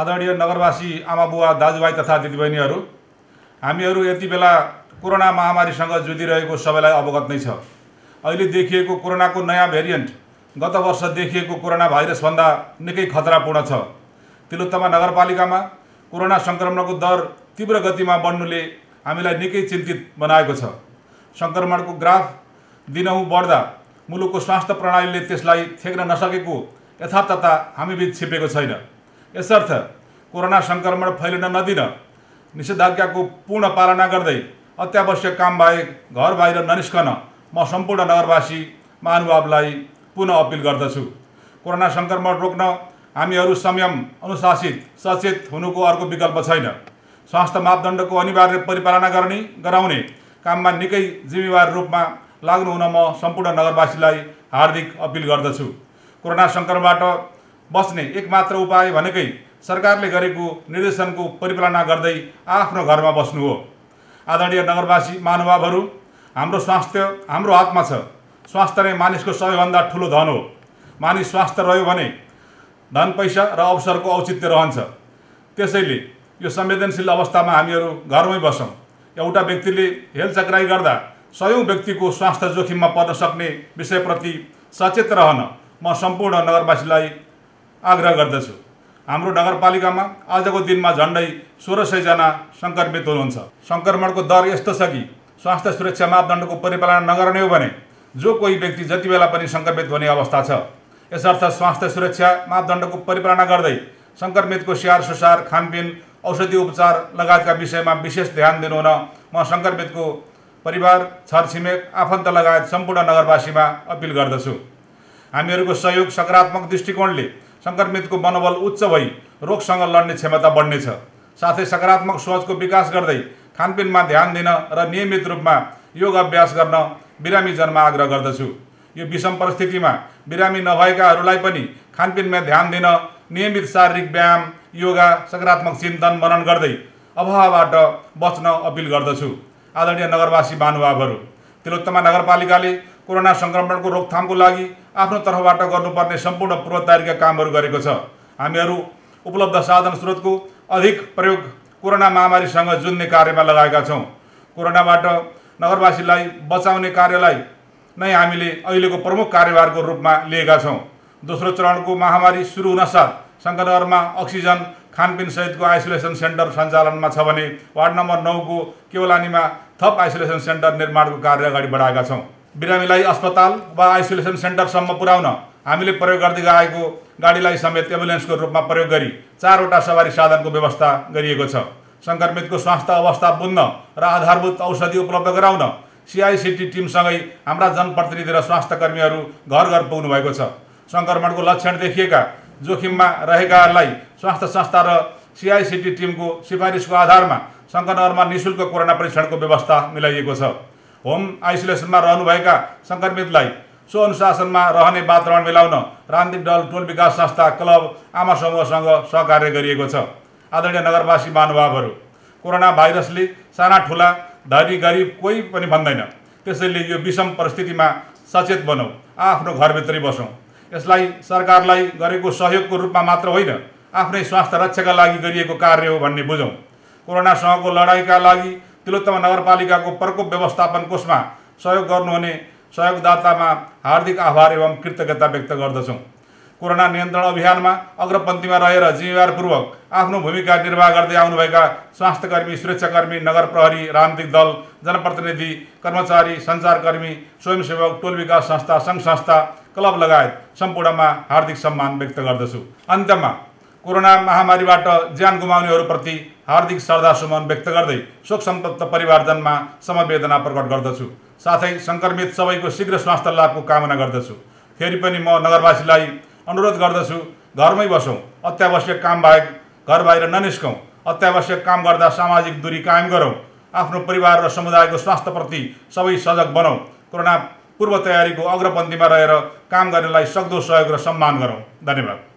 आदरणीय नगरवासी आमा बुवा दाजुभाइ तथा दिदीबहिनीहरू हामीहरू यति बेला कोरोना महामारीसँग जुझिरहेको सबैलाई अवगत नै छ अहिले देखिएको कोरोनाको नयाँ भेरिएन्ट गत वर्ष देखिएको कोरोना भाइरसभन्दा निकै खतरापूर्ण छ तिलोत्तमा नगरपालिकामा कोरोना सङ्क्रमणको दर तीव्र गतिमा बढ्नुले हामीलाई निकै चिन्तित बनाएको छ सङ्क्रमणको ग्राफ दिनहुँ बढ्दा मुलुकको स्वास्थ्य प्रणालीले त्यसलाई थेक्न नसकेको यथार्थता हामीबीच छिपेको छैन यसर्थ कोरोना सङ्क्रमण फैलिन नदिन निषेधाज्ञाको पूर्ण पालना गर्दै अत्यावश्यक काम बाहेक घर बाहिर ननिस्कन म सम्पूर्ण नगरवासी महानुभावलाई पुनः अपिल गर्दछु कोरोना सङ्क्रमण रोक्न हामीहरू संयम अनुशासित सचेत हुनुको अर्को विकल्प छैन स्वास्थ्य मापदण्डको अनिवार्य परिपालना गर्ने गराउने काममा निकै जिम्मेवार रूपमा लाग्नुहुन म सम्पूर्ण नगरवासीलाई हार्दिक अपिल गर्दछु कोरोना सङ्क्रमणबाट बस्ने एकमात्र उपाय भनेकै सरकारले गरेको निर्देशनको परिपालना गर्दै आफ्नो घरमा बस्नु हो आदरणीय नगरवासी महानुभावहरू हाम्रो स्वास्थ्य हाम्रो हातमा छ स्वास्थ्य नै मानिसको सबैभन्दा ठुलो धन हो मानिस स्वास्थ्य रह्यो भने धन पैसा र अवसरको औचित्य रहन्छ त्यसैले यो संवेदनशील अवस्थामा हामीहरू घरमै बसौँ एउटा व्यक्तिले हेलचक्राइ गर्दा सयौँ व्यक्तिको स्वास्थ्य जोखिममा पर्न सक्ने विषयप्रति सचेत रहन म सम्पूर्ण नगरवासीलाई आग्रह गर्दछु हाम्रो नगरपालिकामा आजको दिनमा झन्डै सोह्र सयजना सङ्क्रमित हुनुहुन्छ सङ्क्रमणको दर यस्तो छ कि स्वास्थ्य सुरक्षा मापदण्डको परिपालना नगर्ने हो भने जो कोही व्यक्ति जति बेला पनि सङ्क्रमित हुने अवस्था छ यसर्थ स्वास्थ्य सुरक्षा मापदण्डको परिपालना गर्दै सङ्क्रमितको स्याहार सुसार खानपिन औषधि उपचार लगायतका विषयमा विशेष ध्यान दिनुहुन म सङ्क्रमितको परिवार छरछिमेक आफन्त लगायत सम्पूर्ण नगरवासीमा अपिल गर्दछु हामीहरूको सहयोग सकारात्मक दृष्टिकोणले सङ्क्रमितको मनोबल उच्च भई रोगसँग लड्ने क्षमता बढ्नेछ साथै सकारात्मक सोचको विकास गर्दै खानपिनमा ध्यान दिन र नियमित रूपमा योग अभ्यास गर्न बिरामी जन्म आग्रह गर्दछु यो विषम परिस्थितिमा बिरामी नभएकाहरूलाई पनि खानपिनमा ध्यान दिन नियमित शारीरिक व्यायाम योगा सकारात्मक चिन्तन मनन गर्दै अभावबाट बच्न अपिल गर्दछु आदरणीय नगरवासी महानुभावहरू तिलोत्तमा नगरपालिकाले कोरोना सङ्क्रमणको रोकथामको लागि आफ्नो तर्फबाट गर्नुपर्ने सम्पूर्ण पूर्व तयारीका कामहरू गरेको छ हामीहरू उपलब्ध साधन स्रोतको अधिक प्रयोग कोरोना महामारीसँग जुझ्ने कार्यमा लगाएका छौँ कोरोनाबाट नगरवासीलाई बचाउने कार्यलाई नै हामीले अहिलेको प्रमुख कार्यभारको रूपमा लिएका छौँ दोस्रो चरणको महामारी सुरु हुनसाथ शङ्करनगरमा अक्सिजन खानपिन सहितको आइसोलेसन सेन्टर सञ्चालनमा छ भने वार्ड नम्बर नौको केवलानीमा थप आइसोलेसन सेन्टर निर्माणको कार्य अगाडि बढाएका छौँ बिरामीलाई अस्पताल वा आइसोलेसन सेन्टरसम्म पुर्याउन हामीले प्रयोग गर्दै आएको गाडीलाई समेत एम्बुलेन्सको रूपमा प्रयोग गरी चारवटा सवारी साधनको व्यवस्था गरिएको छ सङ्क्रमितको स्वास्थ्य अवस्था बुन्न र आधारभूत औषधि उपलब्ध गराउन सिआइसिटी टिमसँगै हाम्रा जनप्रतिनिधि र स्वास्थ्य कर्मीहरू घर घर पुग्नु भएको छ सङ्क्रमणको लक्षण देखिएका जोखिममा रहेकाहरूलाई स्वास्थ्य संस्था र सिआइसिटी टिमको सिफारिसको आधारमा सङ्क्रमणमा निशुल्क कोरोना परीक्षणको व्यवस्था मिलाइएको छ होम आइसोलेसनमा रहनुभएका सङ्क्रमितलाई सो अनुशासनमा रहने वातावरण मिलाउन रामदीप दल टोल विकास संस्था क्लब आमा समूहसँग सहकार्य गरिएको छ आदरणीय नगरवासी महानुभावहरू कोरोना भाइरसले साना ठुला धरी गरिब कोही पनि भन्दैन त्यसैले यो विषम परिस्थितिमा सचेत बनौँ आफ्नो घरभित्रै बसौँ यसलाई सरकारलाई गरेको सहयोगको रूपमा मात्र होइन आफ्नै स्वास्थ्य रक्षाका लागि गरिएको कार्य हो भन्ने बुझौँ कोरोनासँगको लडाइँका लागि तिलोत्तम नगरपालिकाको प्रकोप व्यवस्थापन कोषमा सहयोग गर्नुहुने सहयोगदातामा हार्दिक आभार एवं कृतज्ञता व्यक्त गर्दछौँ कोरोना नियन्त्रण अभियानमा अग्रपन्थीमा रहेर जिम्मेवारपूर्वक आफ्नो भूमिका निर्वाह गर्दै आउनुभएका स्वास्थ्यकर्मी सुरक्षाकर्मी नगर प्रहरी राजनीतिक दल जनप्रतिनिधि कर्मचारी सञ्चारकर्मी स्वयंसेवक टोल विकास संस्था सङ्घ संस्था क्लब लगायत सम्पूर्णमा हार्दिक सम्मान व्यक्त गर्दछु अन्त्यमा कोरोना महामारीबाट ज्यान गुमाउनेहरूप्रति हार्दिक श्रद्धा सुमन व्यक्त गर्दै शोक सन्तप्त परिवारजनमा समवेदना प्रकट गर्दछु साथै सङ्क्रमित सबैको शीघ्र स्वास्थ्य लाभको कामना गर्दछु फेरि पनि म नगरवासीलाई अनुरोध गर्दछु घरमै बसौँ अत्यावश्यक काम बाहेक घर बाहिर ननिस्कौँ अत्यावश्यक काम गर्दा सामाजिक दूरी कायम गरौँ आफ्नो परिवार र समुदायको स्वास्थ्यप्रति सबै सजग बनाऊ कोरोना पूर्व तयारीको अग्रपन्थीमा रहेर काम गर्नेलाई सक्दो सहयोग र सम्मान गरौँ धन्यवाद